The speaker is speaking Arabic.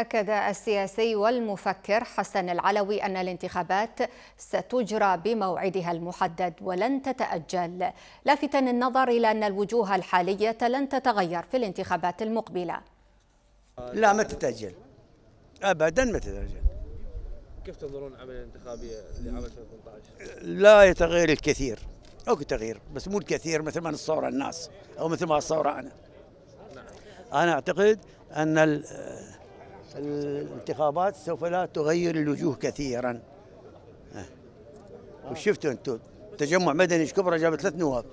أكد السياسي والمفكر حسن العلوي أن الانتخابات ستجرى بموعدها المحدد ولن تتأجل لافتا النظر إلى أن الوجوه الحالية لن تتغير في الانتخابات المقبلة لا ما تتأجل أبدا ما تتأجل كيف تنظرون عمل الانتخابية لعام 2018؟ لا يتغير الكثير أو تغيير بس مو الكثير مثل ما نصور الناس أو مثل ما أصور أنا نعم. أنا أعتقد أن الانتخابات سوف لا تغير الوجوه كثيرا آه. وشفتوا انتم تجمع مدني كبرى جاب ثلاث نواب